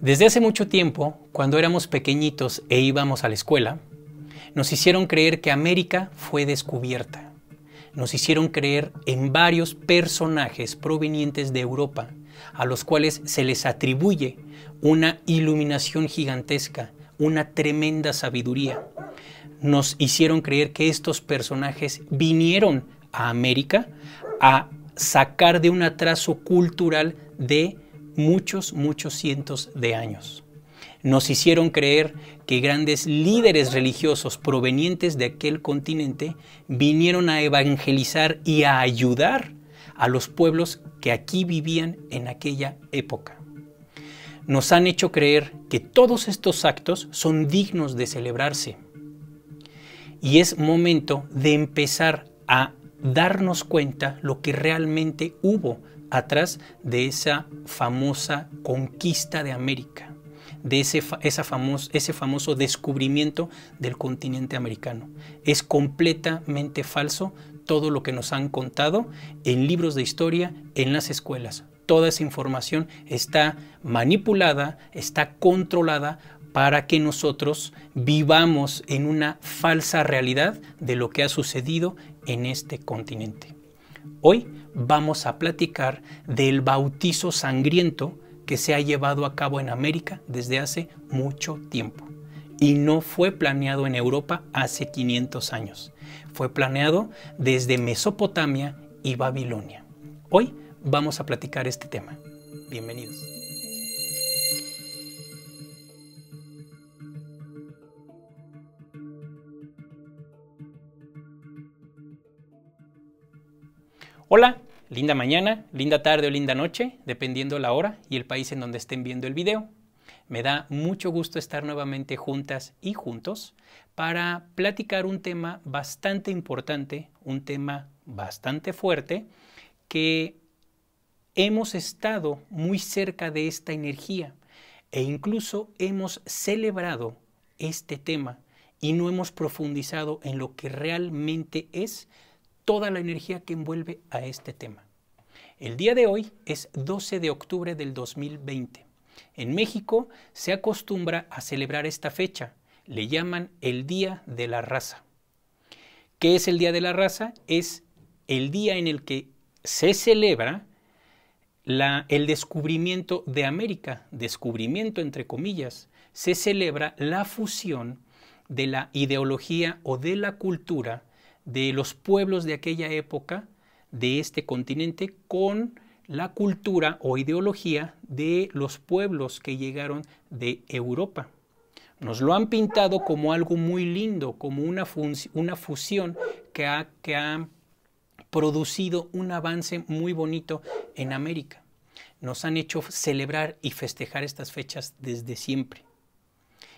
Desde hace mucho tiempo, cuando éramos pequeñitos e íbamos a la escuela, nos hicieron creer que América fue descubierta. Nos hicieron creer en varios personajes provenientes de Europa, a los cuales se les atribuye una iluminación gigantesca, una tremenda sabiduría. Nos hicieron creer que estos personajes vinieron a América a sacar de un atraso cultural de muchos, muchos cientos de años. Nos hicieron creer que grandes líderes religiosos provenientes de aquel continente vinieron a evangelizar y a ayudar a los pueblos que aquí vivían en aquella época. Nos han hecho creer que todos estos actos son dignos de celebrarse. Y es momento de empezar a darnos cuenta lo que realmente hubo atrás de esa famosa conquista de América, de ese, ese famoso descubrimiento del continente americano. Es completamente falso todo lo que nos han contado en libros de historia, en las escuelas. Toda esa información está manipulada, está controlada para que nosotros vivamos en una falsa realidad de lo que ha sucedido en este continente. Hoy vamos a platicar del bautizo sangriento que se ha llevado a cabo en América desde hace mucho tiempo y no fue planeado en Europa hace 500 años. Fue planeado desde Mesopotamia y Babilonia. Hoy vamos a platicar este tema. Bienvenidos. Hola, linda mañana, linda tarde o linda noche, dependiendo la hora y el país en donde estén viendo el video. Me da mucho gusto estar nuevamente juntas y juntos para platicar un tema bastante importante, un tema bastante fuerte, que hemos estado muy cerca de esta energía e incluso hemos celebrado este tema y no hemos profundizado en lo que realmente es toda la energía que envuelve a este tema. El día de hoy es 12 de octubre del 2020. En México se acostumbra a celebrar esta fecha. Le llaman el Día de la Raza. ¿Qué es el Día de la Raza? Es el día en el que se celebra el descubrimiento de América, descubrimiento entre comillas, se celebra la fusión de la ideología o de la cultura de los pueblos de aquella época de este continente con la cultura o ideología de los pueblos que llegaron de Europa. Nos lo han pintado como algo muy lindo, como una, una fusión que ha, que ha producido un avance muy bonito en América. Nos han hecho celebrar y festejar estas fechas desde siempre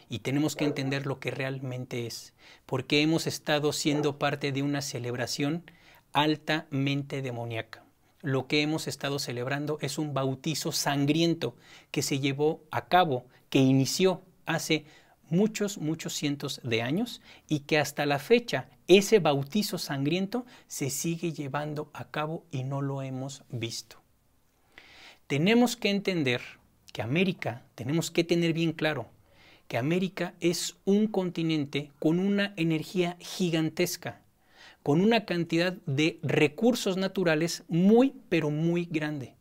y tenemos que entender lo que realmente es, porque hemos estado siendo parte de una celebración altamente demoníaca. Lo que hemos estado celebrando es un bautizo sangriento que se llevó a cabo, que inició hace muchos, muchos cientos de años y que hasta la fecha ese bautizo sangriento se sigue llevando a cabo y no lo hemos visto. Tenemos que entender que América, tenemos que tener bien claro que América es un continente con una energía gigantesca, con una cantidad de recursos naturales muy, pero muy grande.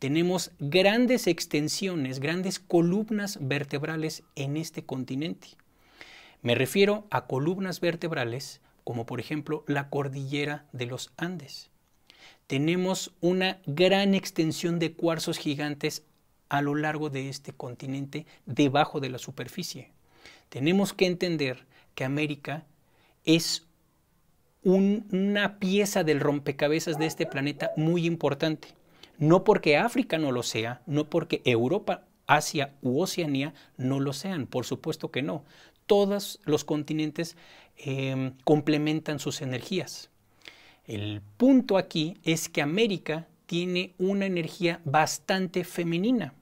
Tenemos grandes extensiones, grandes columnas vertebrales en este continente. Me refiero a columnas vertebrales como por ejemplo la cordillera de los Andes. Tenemos una gran extensión de cuarzos gigantes a lo largo de este continente debajo de la superficie. Tenemos que entender que América es una pieza del rompecabezas de este planeta muy importante. No porque África no lo sea, no porque Europa, Asia u Oceanía no lo sean, por supuesto que no. Todos los continentes em, complementan sus energías. El punto aquí es que América tiene una energía bastante femenina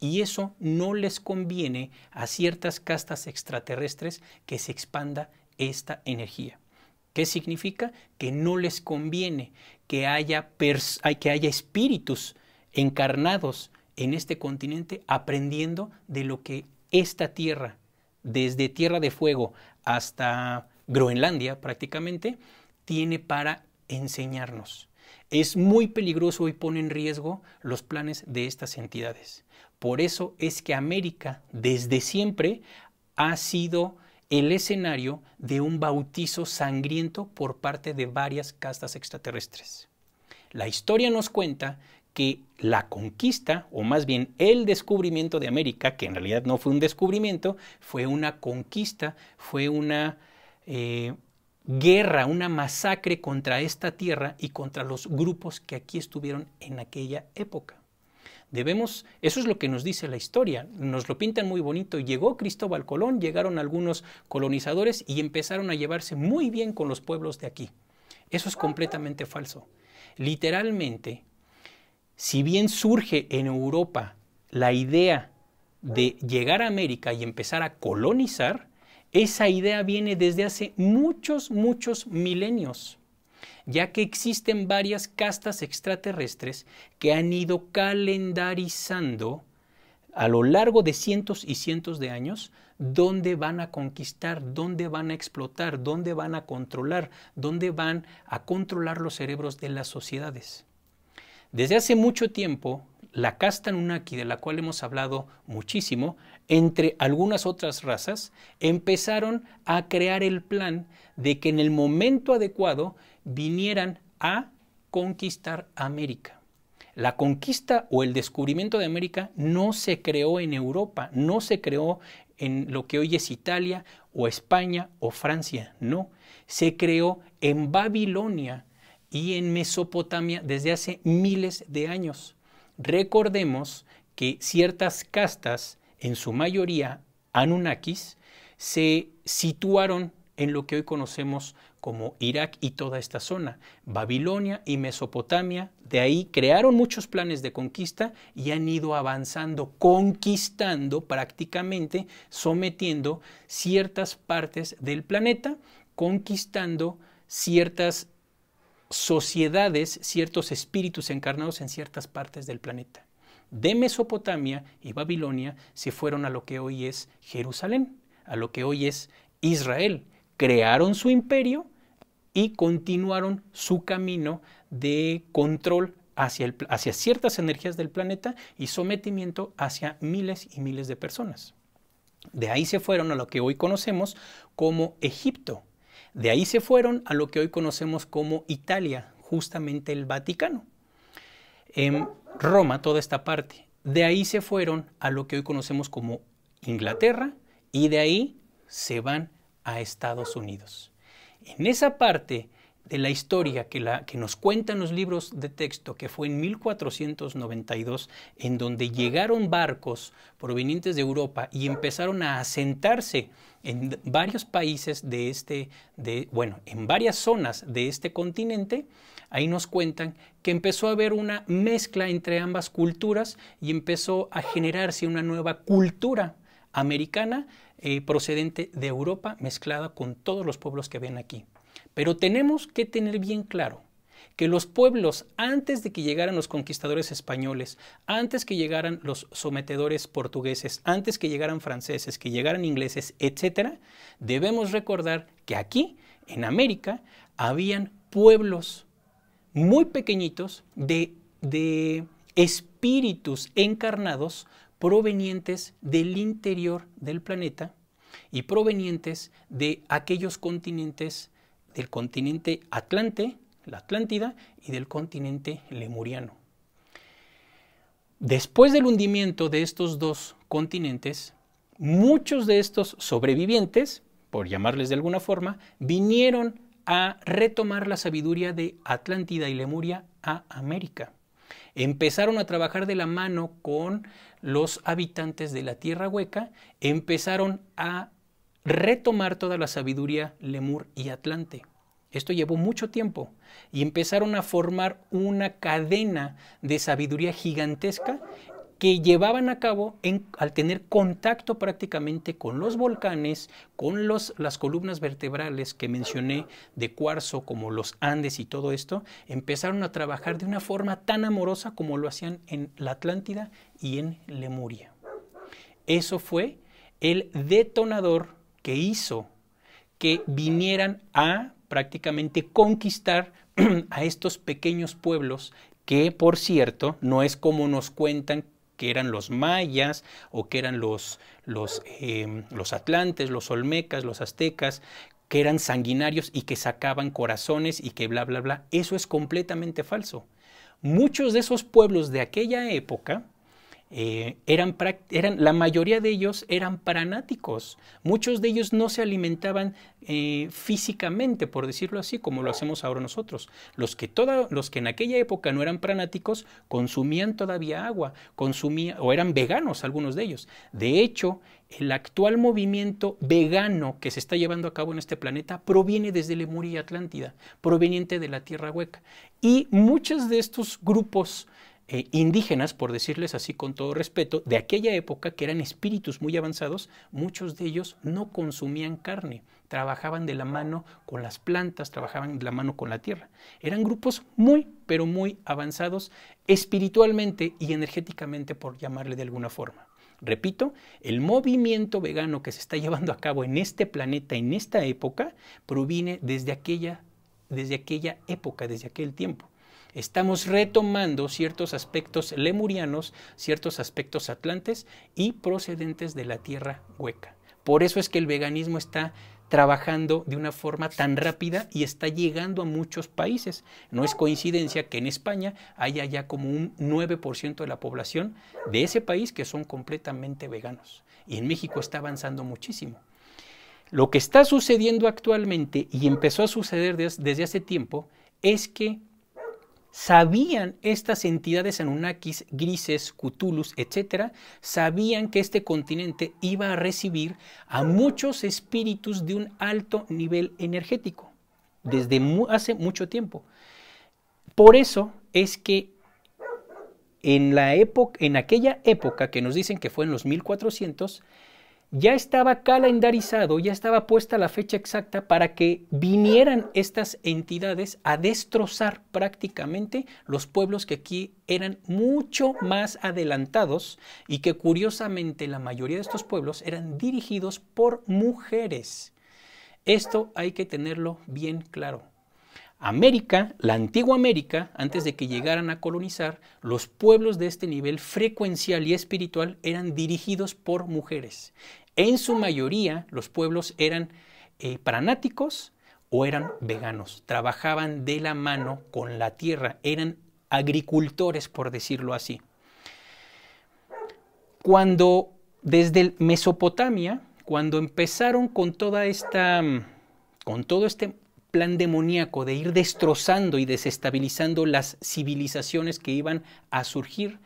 y eso no les conviene a ciertas castas extraterrestres que se expanda esta energía. ¿Qué significa? Que no les conviene que haya, que haya espíritus encarnados en este continente aprendiendo de lo que esta tierra, desde Tierra de Fuego hasta Groenlandia prácticamente, tiene para enseñarnos es muy peligroso y pone en riesgo los planes de estas entidades. Por eso es que América desde siempre ha sido el escenario de un bautizo sangriento por parte de varias castas extraterrestres. La historia nos cuenta que la conquista, o más bien el descubrimiento de América, que en realidad no fue un descubrimiento, fue una conquista, fue una eh, guerra, una masacre contra esta tierra y contra los grupos que aquí estuvieron en aquella época. Debemos, eso es lo que nos dice la historia, nos lo pintan muy bonito. Llegó Cristóbal Colón, llegaron algunos colonizadores y empezaron a llevarse muy bien con los pueblos de aquí. Eso es completamente falso. Literalmente, si bien surge en Europa la idea de llegar a América y empezar a colonizar, esa idea viene desde hace muchos, muchos milenios, ya que existen varias castas extraterrestres que han ido calendarizando a lo largo de cientos y cientos de años dónde van a conquistar, dónde van a explotar, dónde van a controlar, dónde van a controlar los cerebros de las sociedades. Desde hace mucho tiempo, la casta Nunaki, de la cual hemos hablado muchísimo, entre algunas otras razas, empezaron a crear el plan de que en el momento adecuado vinieran a conquistar América. La conquista o el descubrimiento de América no se creó en Europa, no se creó en lo que hoy es Italia o España o Francia, no, se creó en Babilonia y en Mesopotamia desde hace miles de años. Recordemos que ciertas castas en su mayoría anunnakis, se situaron en lo que hoy conocemos como Irak y toda esta zona, Babilonia y Mesopotamia. De ahí crearon muchos planes de conquista y han ido avanzando, conquistando prácticamente, sometiendo ciertas partes del planeta, conquistando ciertas sociedades, ciertos espíritus encarnados en ciertas partes del planeta de Mesopotamia y Babilonia se fueron a lo que hoy es Jerusalén, a lo que hoy es Israel. Crearon su imperio y continuaron su camino de control hacia, ciertas energías del planeta y sometimiento hacia miles y miles de personas. De ahí se fueron a lo que hoy conocemos como Egipto. De ahí se fueron a lo que hoy conocemos como Italia, justamente el Vaticano en Roma, toda esta parte. De ahí se fueron a lo que hoy conocemos como Inglaterra y de ahí se van a Estados Unidos. En esa parte de la historia que, la, que nos cuentan los libros de texto, que fue en 1492, en donde llegaron barcos provenientes de Europa y empezaron a asentarse en varios países de este, de, bueno, en varias zonas de este continente, ahí nos cuentan que empezó a haber una mezcla entre ambas culturas y empezó a generarse una nueva cultura americana eh, procedente de Europa mezclada con todos los pueblos que ven aquí. Pero tenemos que tener bien claro que los pueblos, antes de que llegaran los conquistadores españoles, antes que llegaran los sometedores portugueses, antes que llegaran franceses, que llegaran ingleses, etc., debemos recordar que aquí, en América, habían pueblos muy pequeñitos de, de espíritus encarnados provenientes del interior del planeta y provenientes de aquellos continentes del continente Atlante, la Atlántida, y del continente Lemuriano. Después del hundimiento de estos dos continentes, muchos de estos sobrevivientes, por llamarles de alguna forma, vinieron a retomar la sabiduría de Atlántida y Lemuria a América. Empezaron a trabajar de la mano con los habitantes de la Tierra Hueca, empezaron a retomar toda la sabiduría Lemur y Atlante. Esto llevó mucho tiempo y empezaron a formar una cadena de sabiduría gigantesca que llevaban a cabo al tener contacto prácticamente con los volcanes, con las columnas vertebrales que mencioné de cuarzo, como los Andes y todo esto, empezaron a trabajar de una forma tan amorosa como lo hacían en la Atlántida y en Lemuria. Eso fue el detonador que hizo que vinieran a prácticamente conquistar a estos pequeños pueblos que, por cierto, no es como nos cuentan que eran los mayas o que eran los, los, em, los atlantes, los olmecas, los aztecas, que eran sanguinarios y que sacaban corazones y que bla, bla, bla. Eso es completamente falso. Muchos de esos pueblos de aquella época eh, eran, eran, la mayoría de ellos eran pranáticos. Muchos de ellos no se alimentaban eh, físicamente, por decirlo así, como lo hacemos ahora nosotros. Los que, los que en aquella época no eran pranáticos consumían todavía agua, consumían, o eran veganos algunos de ellos. De hecho, el actual movimiento vegano que se está llevando a cabo en este planeta proviene desde Lemuria Atlántida, proveniente de la Tierra Hueca. Y muchos de estos grupos eh, indígenas, por decirles así con todo respeto, de aquella época que eran espíritus muy avanzados, muchos de ellos no consumían carne, trabajaban de la mano con las plantas, trabajaban de la mano con la tierra. Eran grupos muy, pero muy avanzados espiritualmente y energéticamente, por llamarle de alguna forma. Repito, el movimiento vegano que se está llevando a cabo en este planeta, en esta época, proviene desde aquella, desde aquella época, desde aquel tiempo. Estamos retomando ciertos aspectos lemurianos, ciertos aspectos atlantes y procedentes de la tierra hueca. Por eso es que el veganismo está trabajando de una forma tan rápida y está llegando a muchos países. No es coincidencia que en España haya ya como un 9% de la población de ese país que son completamente veganos. Y en México está avanzando muchísimo. Lo que está sucediendo actualmente y empezó a suceder desde hace tiempo es que sabían estas entidades anunnakis, grises, cutulus, etcétera, sabían que este continente iba a recibir a muchos espíritus de un alto nivel energético desde hace mucho tiempo. Por eso es que en, la época, en aquella época que nos dicen que fue en los 1400, ya estaba calendarizado, ya estaba puesta la fecha exacta para que vinieran estas entidades a destrozar prácticamente los pueblos que aquí eran mucho más adelantados y que curiosamente la mayoría de estos pueblos eran dirigidos por mujeres. Esto hay que tenerlo bien claro. América, la antigua América, antes de que llegaran a colonizar, los pueblos de este nivel frecuencial y espiritual eran dirigidos por mujeres. En su mayoría, los pueblos eran eh, pranáticos o eran veganos. Trabajaban de la mano con la tierra, eran agricultores, por decirlo así. Cuando desde Mesopotamia, cuando empezaron con toda esta, con todo este plan demoníaco de ir destrozando y desestabilizando las civilizaciones que iban a surgir.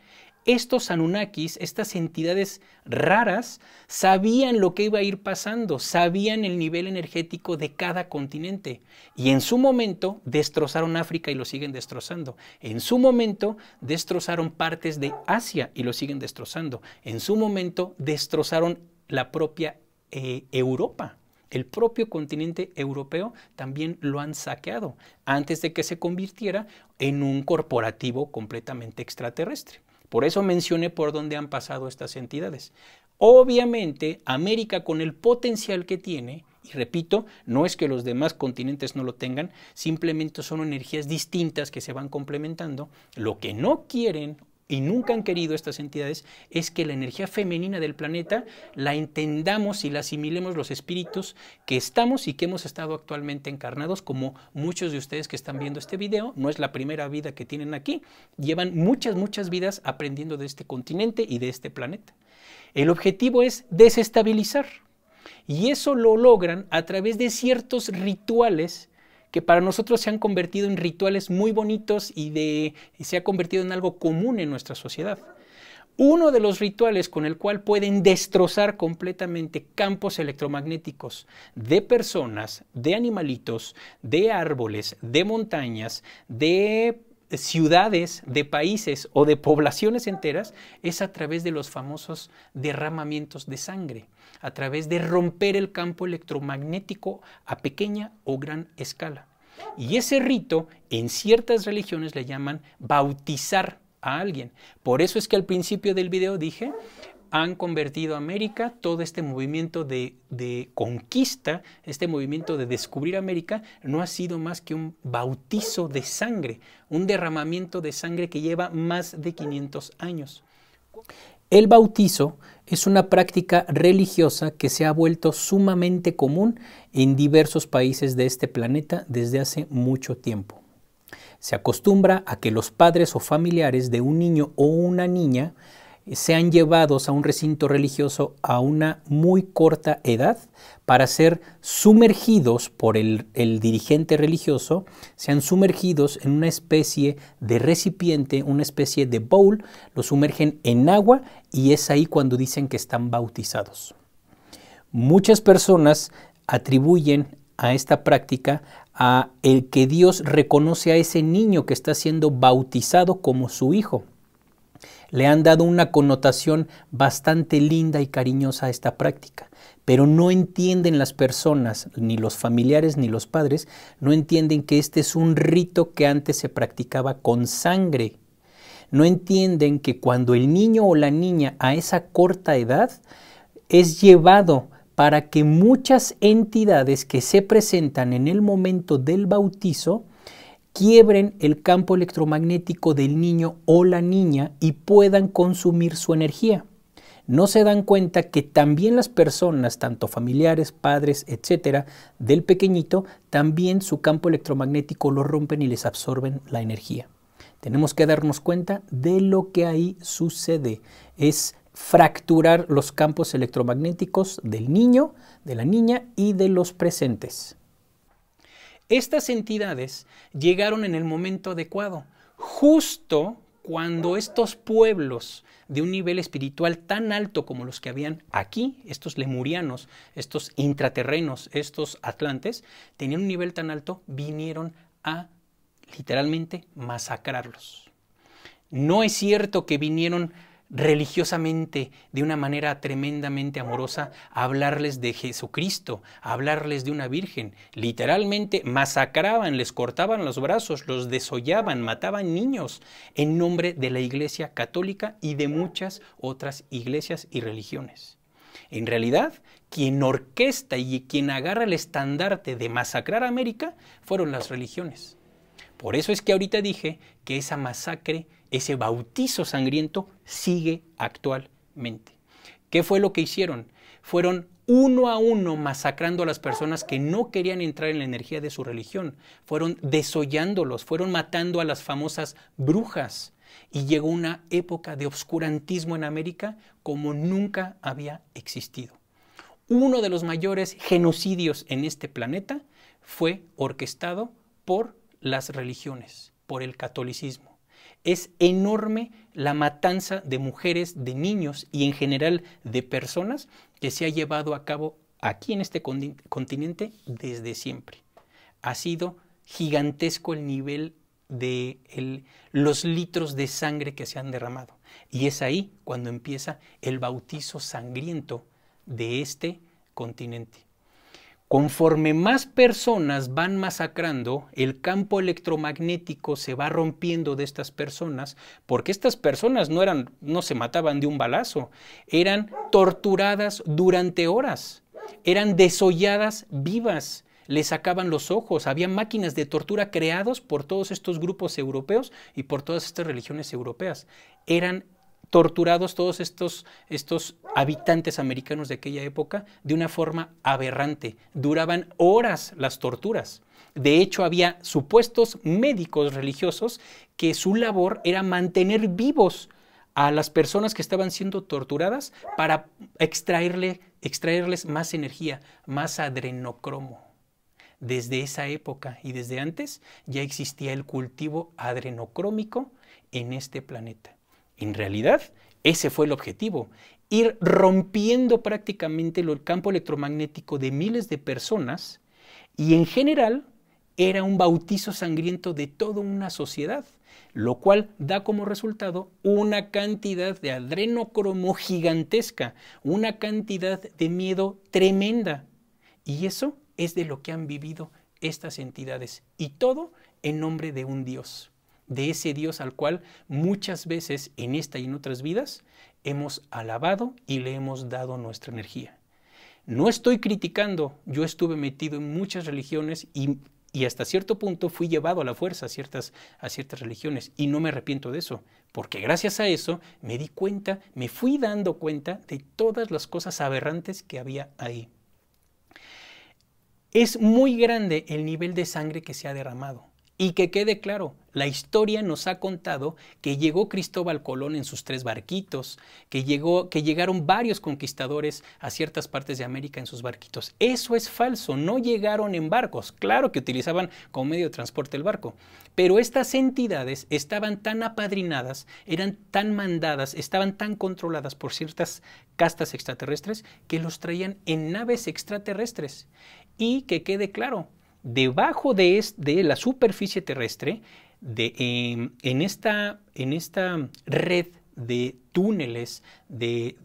Estos Anunnakis, estas entidades raras, sabían lo que iba a ir pasando, sabían el nivel energético de cada continente y en su momento destrozaron África y lo siguen destrozando. En su momento destrozaron partes de Asia y lo siguen destrozando. En su momento destrozaron la propia eh, Europa el propio continente europeo también lo han saqueado antes de que se convirtiera en un corporativo completamente extraterrestre. Por eso mencioné por dónde han pasado estas entidades. Obviamente, América con el potencial que tiene, y repito, no es que los demás continentes no lo tengan, simplemente son energías distintas que se van complementando. Lo que no quieren y nunca han querido estas entidades es que la energía femenina del planeta la entendamos y la asimilemos los espíritus que estamos y que hemos estado actualmente encarnados, como muchos de ustedes que están viendo este video, no es la primera vida que tienen aquí, llevan muchas, muchas vidas aprendiendo de este continente y de este planeta. El objetivo es desestabilizar. Y eso lo logran a través de ciertos rituales que para nosotros se han convertido en rituales muy bonitos y, se ha convertido en algo común en nuestra sociedad. Uno de los rituales con el cual pueden destrozar completamente campos electromagnéticos de personas, de animalitos, de árboles, de montañas, de ciudades, de países o de poblaciones enteras es a través de los famosos derramamientos de sangre, a través de romper el campo electromagnético a pequeña o gran escala. Y ese rito en ciertas religiones le llaman bautizar a alguien. Por eso es que al principio del video dije, han convertido a América, todo este movimiento de, de, conquista, este movimiento de descubrir América, no ha sido más que un bautizo de sangre, un derramamiento de sangre que lleva más de 500 años. El bautizo es una práctica religiosa que se ha vuelto sumamente común en diversos países de este planeta desde hace mucho tiempo. Se acostumbra a que los padres o familiares de un niño o una niña eh, sean llevados a un recinto religioso a una muy corta edad para ser sumergidos por el, dirigente religioso, sean sumergidos en una especie de recipiente, una especie de bowl, lo sumergen en agua y es ahí cuando dicen que están bautizados. Muchas personas atribuyen a esta práctica a el que Dios reconoce a ese niño que está siendo bautizado como su hijo le han dado una connotación bastante linda y cariñosa a esta práctica, pero no entienden las personas, ni los familiares ni los padres, no entienden que este es un rito que antes se practicaba con sangre. No entienden que cuando el niño o la niña a esa corta edad es llevado para que muchas entidades que se presentan en el momento del bautizo quiebren el campo electromagnético del niño o la niña y puedan consumir su energía. No se dan cuenta que también las personas, tanto familiares, padres, etcétera, del pequeñito, también su campo electromagnético lo rompen y les absorben la energía. Tenemos que darnos cuenta de lo que ahí sucede. Es fracturar los campos electromagnéticos del niño, de la niña y de los presentes. Estas entidades llegaron en el momento adecuado, justo cuando estos pueblos de un nivel espiritual tan alto como los que habían aquí, estos lemurianos, estos intraterrenos, estos atlantes, tenían un nivel tan alto, vinieron a literalmente masacrarlos. No es cierto que vinieron religiosamente, de una manera tremendamente amorosa, hablarles de Jesucristo, hablarles de una virgen. Literalmente masacraban, les cortaban los brazos, los desollaban, mataban niños en nombre de la Iglesia Católica y de muchas otras iglesias y religiones. En realidad, quien orquesta y quien agarra el estandarte de masacrar a América fueron las religiones. Por eso es que ahorita dije que esa masacre ese bautizo sangriento sigue actualmente. ¿Qué fue lo que hicieron? Fueron uno a uno masacrando a las personas que no querían entrar en la energía de su religión. Fueron desollándolos, fueron matando a las famosas brujas. Y llegó una época de obscurantismo en América como nunca había existido. Uno de los mayores genocidios en este planeta fue orquestado por las religiones, por el catolicismo. Es enorme la matanza de mujeres, de niños y en general de personas que se ha llevado a cabo aquí en este continente desde siempre. Ha sido gigantesco el nivel de los litros de sangre que se han derramado. Y es ahí cuando empieza el bautizo sangriento de este continente. Conforme más personas van masacrando, el campo electromagnético se va rompiendo de estas personas, porque estas personas no eran no se mataban de un balazo, eran torturadas durante horas, eran desolladas vivas, les sacaban los ojos, había máquinas de tortura creados por todos estos grupos europeos y por todas estas religiones europeas. Eran torturados todos estos, estos habitantes americanos de aquella época de una forma aberrante. Duraban horas las torturas. De hecho, había supuestos médicos religiosos que su labor era mantener vivos a las personas que estaban siendo torturadas para extraerles más energía, más adrenocromo. Desde esa época y desde antes ya existía el cultivo adrenocrómico en este planeta. En realidad, ese fue el objetivo, ir rompiendo prácticamente el campo electromagnético de miles de personas y en general era un bautizo sangriento de toda una sociedad, lo cual da como resultado una cantidad de adrenocromo gigantesca, una cantidad de miedo tremenda. Y eso es de lo que han vivido estas entidades, y todo en nombre de un Dios de ese Dios al cual muchas veces en esta y en otras vidas hemos alabado y le hemos dado nuestra energía. No estoy criticando, yo estuve metido en muchas religiones y, y hasta cierto punto fui llevado a la fuerza a ciertas, a ciertas religiones y no me arrepiento de eso, porque gracias a eso me di cuenta, me fui dando cuenta de todas las cosas aberrantes que había ahí. Es muy grande el nivel de sangre que se ha derramado y que quede claro, la historia nos ha contado que llegó Cristóbal Colón en sus tres barquitos, que, llegó, que llegaron varios conquistadores a ciertas partes de América en sus barquitos. Eso es falso, no llegaron en barcos. Claro que utilizaban como medio de transporte el barco, pero estas entidades estaban tan apadrinadas, eran tan mandadas, estaban tan controladas por ciertas castas extraterrestres que los traían en naves extraterrestres. Y que quede claro, debajo de, de la superficie terrestre, de, em, en, esta, en esta red de túneles, de,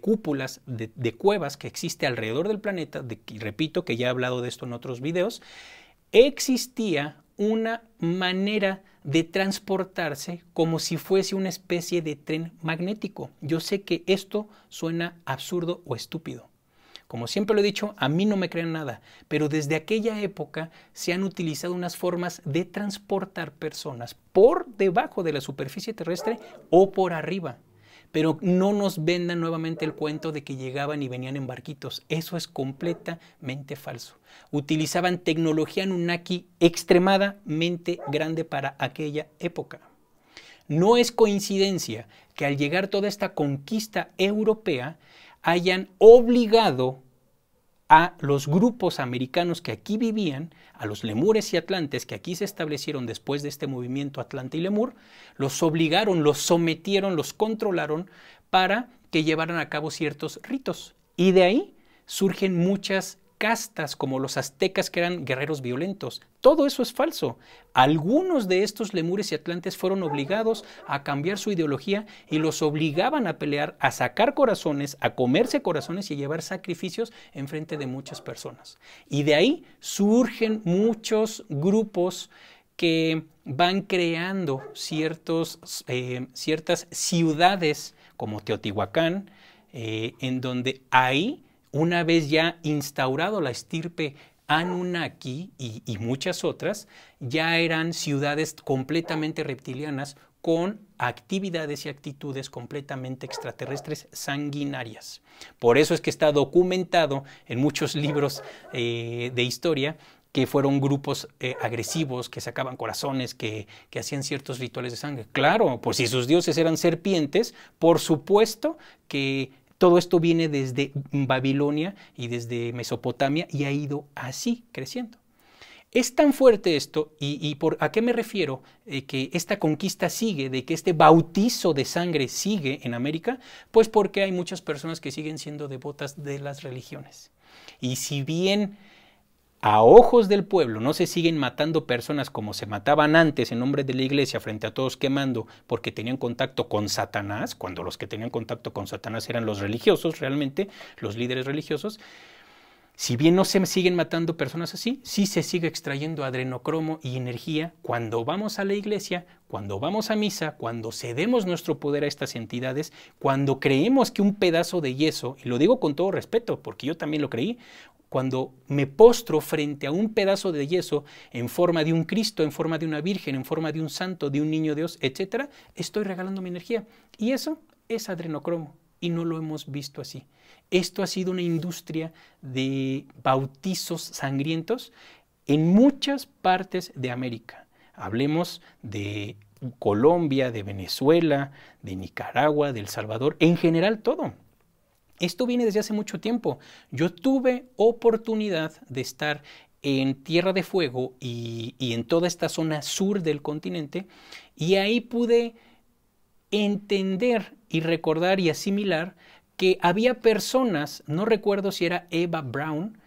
cúpulas, de, de, cuevas que existe alrededor del planeta, y repito que ya he hablado de esto en otros videos, existía una manera de transportarse como si fuese una especie de tren magnético. Yo sé que esto suena absurdo o estúpido, como siempre lo he dicho, a mí no me creen nada, pero desde aquella época se han utilizado unas formas de transportar personas por debajo de la superficie terrestre o por arriba. Pero no nos vendan nuevamente el cuento de que llegaban y venían en barquitos. Eso es completamente falso. Utilizaban tecnología NUNAKI extremadamente grande para aquella época. No es coincidencia que al llegar toda esta conquista europea hayan obligado a los grupos americanos que aquí vivían, a los lemures y atlantes que aquí se establecieron después de este movimiento Atlante y Lemur, los obligaron, los sometieron, los controlaron para que llevaran a cabo ciertos ritos. Y de ahí surgen muchas castas como los aztecas que eran guerreros violentos. Todo eso es falso. Algunos de estos lemures y atlantes fueron obligados a cambiar su ideología y los obligaban a pelear, a sacar corazones, a comerse corazones y a llevar sacrificios en frente de muchas personas. Y de ahí surgen muchos grupos que van creando ciertos, eh, ciertas ciudades como Teotihuacán, eh, en donde hay una vez ya instaurado la estirpe Anunnaki y, muchas otras, ya eran ciudades completamente reptilianas con actividades y actitudes completamente extraterrestres sanguinarias. Por eso es que está documentado en muchos libros eh, de historia que fueron grupos eh, agresivos, que sacaban corazones, que, que, hacían ciertos rituales de sangre. Claro, pues si sus dioses eran serpientes, por supuesto que todo esto viene desde Babilonia y desde Mesopotamia y ha ido así creciendo. Es tan fuerte esto, y, por a qué me refiero, eh, que esta conquista sigue, de que este bautizo de sangre sigue en América, pues porque hay muchas personas que siguen siendo devotas de las religiones. Y si bien a ojos del pueblo no se siguen matando personas como se mataban antes en nombre de la iglesia frente a todos quemando porque tenían contacto con Satanás, cuando los que tenían contacto con Satanás eran los religiosos realmente, los líderes religiosos, si bien no se siguen matando personas así, sí se sigue extrayendo adrenocromo y energía cuando vamos a la iglesia, cuando vamos a misa, cuando cedemos nuestro poder a estas entidades, cuando creemos que un pedazo de yeso, y lo digo con todo respeto porque yo también lo creí, cuando me postro frente a un pedazo de yeso en forma de un Cristo, en forma de una Virgen, en forma de un santo, de un niño Dios, etc., estoy regalando mi energía. Y eso es adrenocromo y no lo hemos visto así. Esto ha sido una industria de bautizos sangrientos en muchas partes de América. Hablemos de Colombia, de Venezuela, de Nicaragua, de El Salvador, en general todo. Esto viene desde hace mucho tiempo. Yo tuve oportunidad de estar en Tierra de Fuego y, y, en toda esta zona sur del continente y ahí pude entender y recordar y asimilar que había personas, no recuerdo si era Eva Brown,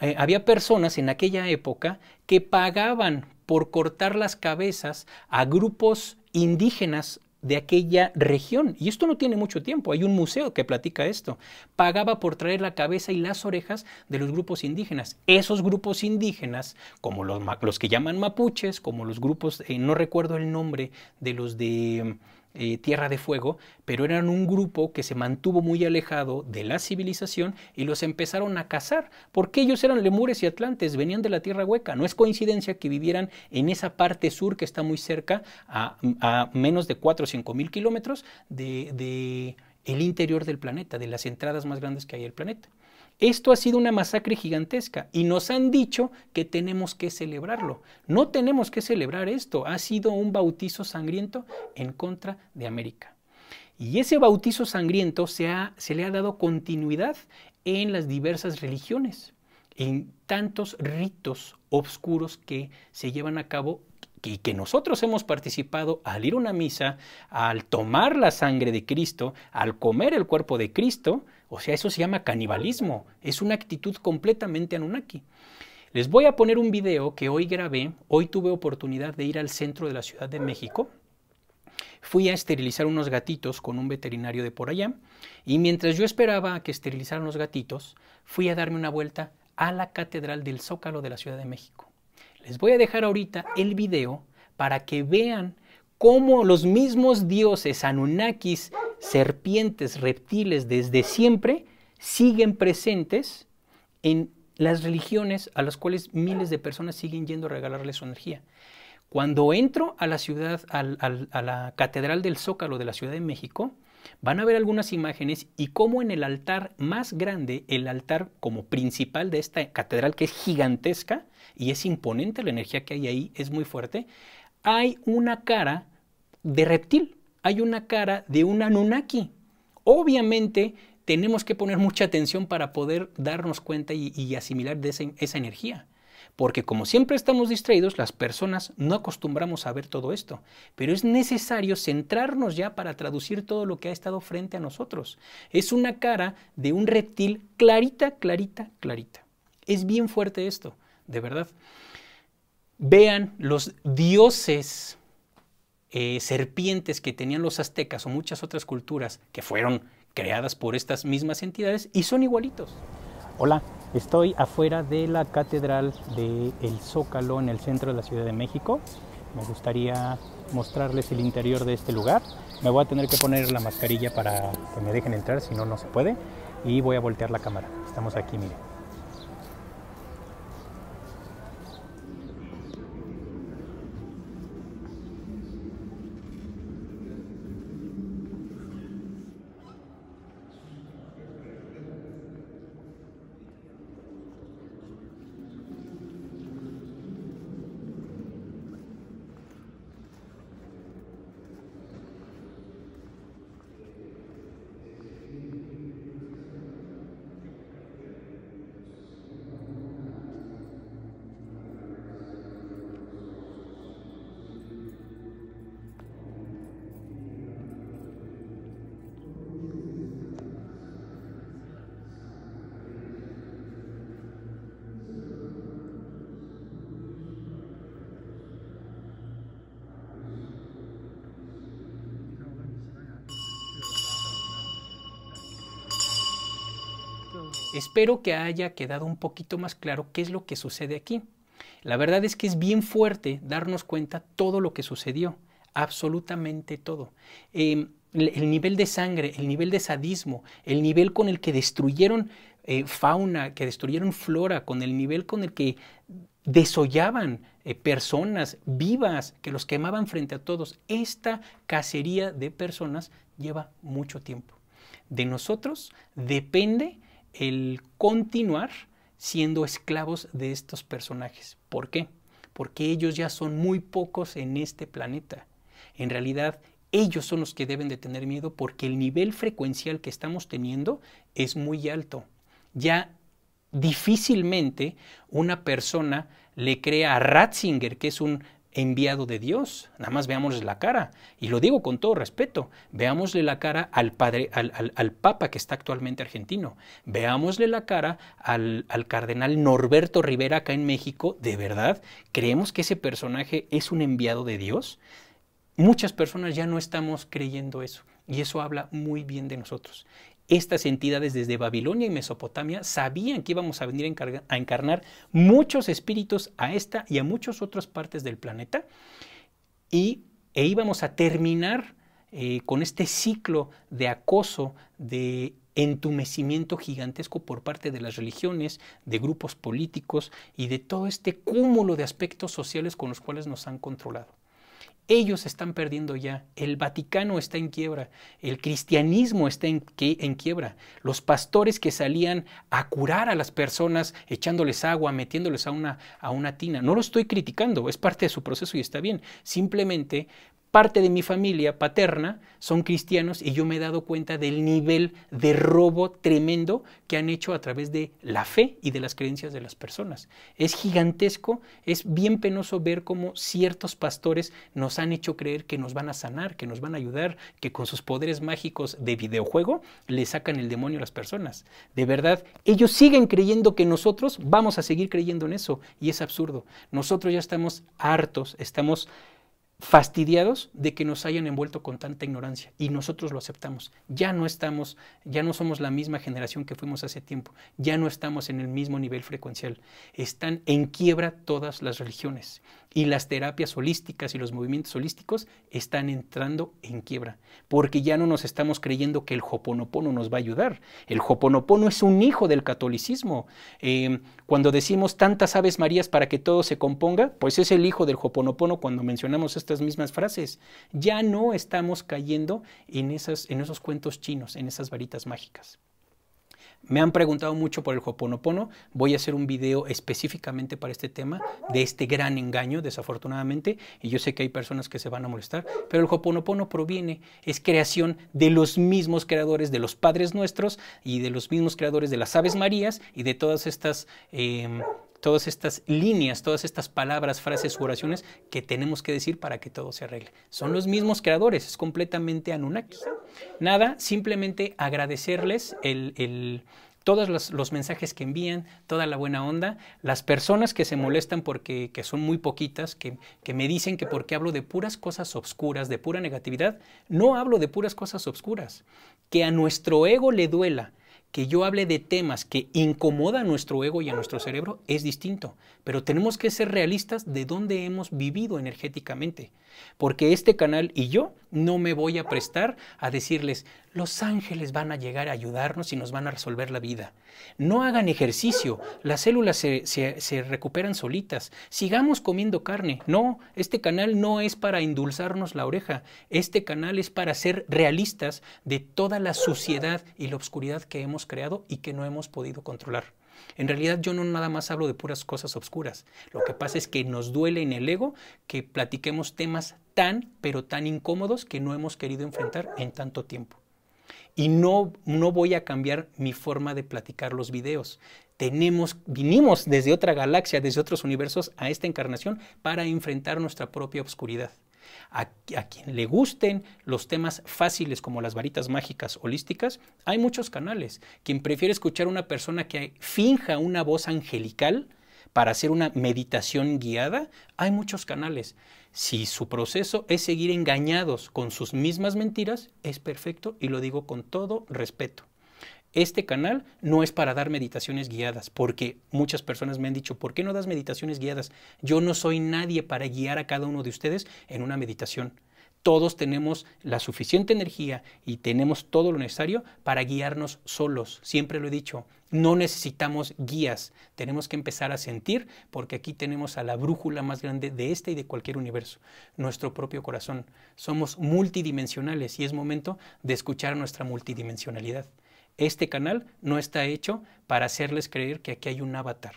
eh, había personas en aquella época que pagaban por cortar las cabezas a grupos indígenas de aquella región. Y esto no tiene mucho tiempo, hay un museo que platica esto. Pagaba por traer la cabeza y las orejas de los grupos indígenas. Esos grupos indígenas, como los, los que llaman mapuches, como los grupos, eh, no recuerdo el nombre de los de... Eh, Tierra de Fuego, pero eran un grupo que se mantuvo muy alejado de la civilización y los empezaron a cazar, porque ellos eran lemures y atlantes, venían de la Tierra Hueca. No es coincidencia que vivieran en esa parte sur que está muy cerca, a, menos de 4 o 5 mil kilómetros de, el interior del planeta, de las entradas más grandes que hay el planeta. Esto ha sido una masacre gigantesca y nos han dicho que tenemos que celebrarlo. No tenemos que celebrar esto. Ha sido un bautizo sangriento en contra de América. Y ese bautizo sangriento se, le ha dado continuidad en las diversas religiones, en tantos ritos oscuros que se llevan a cabo y que nosotros hemos participado al ir a una misa, al tomar la sangre de Cristo, al comer el cuerpo de Cristo, o sea, eso se llama canibalismo. Es una actitud completamente anunnaki. Les voy a poner un video que hoy grabé. Hoy tuve oportunidad de ir al centro de la Ciudad de México. Fui a esterilizar unos gatitos con un veterinario de por allá y mientras yo esperaba a que esterilizaran los gatitos, fui a darme una vuelta a la Catedral del Zócalo de la Ciudad de México. Les voy a dejar ahorita el video para que vean cómo los mismos dioses anunnakis serpientes, reptiles desde siempre siguen presentes en las religiones a las cuales miles de personas siguen yendo a regalarle su energía. Cuando entro a la ciudad, a, la Catedral del Zócalo de la Ciudad de México, van a ver algunas imágenes y como en el altar más grande, el altar como principal de esta catedral que es gigantesca y es imponente, la energía que hay ahí es muy fuerte, hay una cara de reptil, hay una cara de un Anunnaki. Obviamente tenemos que poner mucha atención para poder darnos cuenta y, asimilar de esa energía. Porque como siempre estamos distraídos, las personas no acostumbramos a ver todo esto. Pero es necesario centrarnos ya para traducir todo lo que ha estado frente a nosotros. Es una cara de un reptil clarita, clarita, clarita. Es bien fuerte esto, de verdad. Vean los dioses eh, serpientes que tenían los aztecas o muchas otras culturas que fueron creadas por estas mismas entidades y son igualitos. Hola, estoy afuera de la Catedral de El Zócalo en el centro de la Ciudad de México. Me gustaría mostrarles el interior de este lugar. Me voy a tener que poner la mascarilla para que me dejen entrar, si no, no se puede. Y voy a voltear la cámara. Estamos aquí, miren. Espero que haya quedado un poquito más claro qué es lo que sucede aquí. La verdad es que es bien fuerte darnos cuenta todo lo que sucedió, absolutamente todo. Em, el nivel de sangre, el nivel de sadismo, el nivel con el que destruyeron eh, fauna, que destruyeron flora, con el nivel con el que desollaban eh, personas vivas, que los quemaban frente a todos. Esta cacería de personas lleva mucho tiempo. De nosotros depende el continuar siendo esclavos de estos personajes. ¿Por qué? Porque ellos ya son muy pocos en este planeta. En realidad, ellos son los que deben de tener miedo porque el nivel frecuencial que estamos teniendo es muy alto. Ya difícilmente una persona le crea a Ratzinger, que es un enviado de Dios. Nada más veámosle la cara. Y lo digo con todo respeto. Veámosle la cara al, padre, al, Papa que está actualmente argentino. Veámosle la cara al, cardenal Norberto Rivera acá en México. ¿De verdad creemos que ese personaje es un enviado de Dios? Muchas personas ya no estamos creyendo eso. Y eso habla muy bien de nosotros. Estas entidades desde Babilonia y Mesopotamia sabían que íbamos a venir a, encarnar muchos espíritus a esta y a muchas otras partes del planeta y, e íbamos a terminar eh, con este ciclo de acoso, de entumecimiento gigantesco por parte de las religiones, de grupos políticos y de todo este cúmulo de aspectos sociales con los cuales nos han controlado ellos están perdiendo ya, el Vaticano está en quiebra, el cristianismo está en, en, quiebra, los pastores que salían a curar a las personas echándoles agua, metiéndoles a una, a una tina, no lo estoy criticando, es parte de su proceso y está bien, simplemente parte de mi familia paterna son cristianos y yo me he dado cuenta del nivel de robo tremendo que han hecho a través de la fe y de las creencias de las personas. Es gigantesco, es bien penoso ver cómo ciertos pastores nos han hecho creer que nos van a sanar, que nos van a ayudar, que con sus poderes mágicos de videojuego le sacan el demonio a las personas. De verdad, ellos siguen creyendo que nosotros vamos a seguir creyendo en eso y es absurdo. Nosotros ya estamos hartos, estamos fastidiados de que nos hayan envuelto con tanta ignorancia y nosotros lo aceptamos. Ya no estamos, ya no somos la misma generación que fuimos hace tiempo, ya no estamos en el mismo nivel frecuencial. Están en quiebra todas las religiones y las terapias holísticas y los movimientos holísticos están entrando en quiebra, porque ya no nos estamos creyendo que el Hoponopono nos va a ayudar. El Hoponopono es un hijo del catolicismo. Em, cuando decimos tantas Aves Marías para que todo se componga, pues es el hijo del Hoponopono cuando mencionamos estas mismas frases. Ya no estamos cayendo en, esas, en esos cuentos chinos, en esas varitas mágicas. Me han preguntado mucho por el Hoponopono. Voy a hacer un video específicamente para este tema, de este gran engaño, desafortunadamente. Y yo sé que hay personas que se van a molestar, pero el Hoponopono proviene, es creación de los mismos creadores, de los padres nuestros y de los mismos creadores de las Aves Marías y de todas estas eh, todas estas líneas, todas estas palabras, frases u oraciones que tenemos que decir para que todo se arregle. Son los mismos creadores, es completamente Anunnaki. Nada, simplemente agradecerles todos los, mensajes que envían, toda la buena onda, las personas que se molestan porque son muy poquitas, que, que, me dicen que porque hablo de puras cosas obscuras, de pura negatividad, no hablo de puras cosas obscuras. Que a nuestro ego le duela que yo hable de temas que incomodan a nuestro ego y a nuestro cerebro es distinto, pero tenemos que ser realistas de dónde hemos vivido energéticamente. Porque este canal y yo no me voy a prestar a decirles, los ángeles van a llegar a ayudarnos y nos van a resolver la vida. No hagan ejercicio, las células se, recuperan solitas, sigamos comiendo carne. No, este canal no es para endulzarnos la oreja, este canal es para ser realistas de toda la suciedad y la obscuridad que hemos creado y que no hemos podido controlar. En realidad yo no nada más hablo de puras cosas obscuras. Lo que pasa es que nos duele en el ego que platiquemos temas tan, pero tan incómodos que no hemos querido enfrentar en tanto tiempo. Y no, voy a cambiar mi forma de platicar los videos. Tenemos, vinimos desde otra galaxia, desde otros universos a esta encarnación para enfrentar nuestra propia oscuridad. A, quien le gusten los temas fáciles como las varitas mágicas holísticas, hay muchos canales. Quien prefiere escuchar a una persona que finja una voz angelical para hacer una meditación guiada, hay muchos canales. Si su proceso es seguir engañados con sus mismas mentiras, es perfecto y lo digo con todo respeto este canal no es para dar meditaciones guiadas, porque muchas personas me han dicho, ¿por qué no das meditaciones guiadas? Yo no soy nadie para guiar a cada uno de ustedes en una meditación. Todos tenemos la suficiente energía y tenemos todo lo necesario para guiarnos solos. Siempre lo he dicho, no necesitamos guías, tenemos que empezar a sentir porque aquí tenemos a la brújula más grande de este y de cualquier universo, nuestro propio corazón. Somos multidimensionales y es momento de escuchar nuestra multidimensionalidad. Este canal no está hecho para hacerles creer que aquí hay un avatar.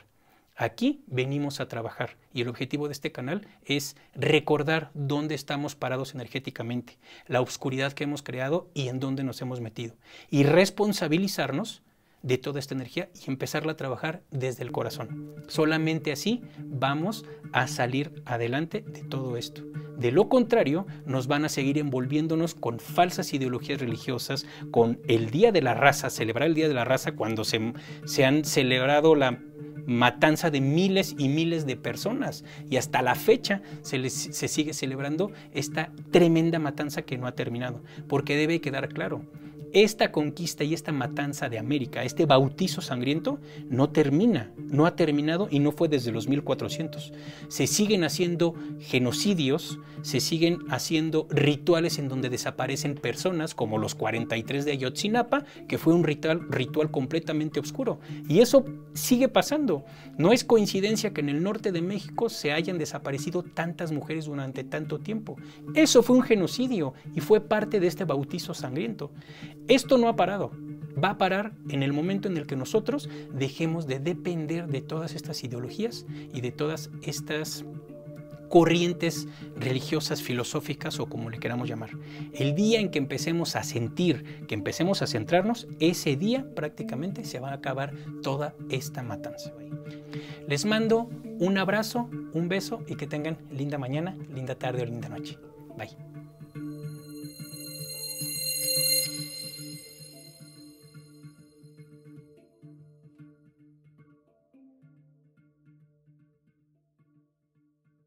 Aquí venimos a trabajar y el objetivo de este canal es recordar dónde estamos parados energéticamente, la oscuridad que hemos creado y en dónde nos hemos metido y responsabilizarnos de toda esta energía y empezarla a trabajar desde el corazón. Solamente así vamos a salir adelante de todo esto. De lo contrario, nos van a seguir envolviéndonos con falsas ideologías religiosas, con el Día de la Raza, celebrar el Día de la Raza cuando se, han celebrado la matanza de miles y miles de personas. Y hasta la fecha se sigue celebrando esta tremenda matanza que no ha terminado. Porque debe quedar claro, esta conquista y esta matanza de América, este bautizo sangriento, no termina, no ha terminado y no fue desde los 1400. Se siguen haciendo genocidios, se siguen haciendo rituales en donde desaparecen personas, como los 43 de Ayotzinapa, que fue un ritual, completamente oscuro. Y eso sigue pasando. No es coincidencia que en el norte de México se hayan desaparecido tantas mujeres durante tanto tiempo. Eso fue un genocidio y fue parte de este bautizo sangriento. Esto no ha parado. Va a parar en el momento en el que nosotros dejemos de depender de todas estas ideologías y de todas estas corrientes religiosas, filosóficas o como le queramos llamar. El día en que empecemos a sentir, que empecemos a centrarnos, ese día prácticamente se va a acabar toda esta matanza. Les mando un abrazo, un beso y que tengan linda mañana, linda tarde o linda noche. Bye.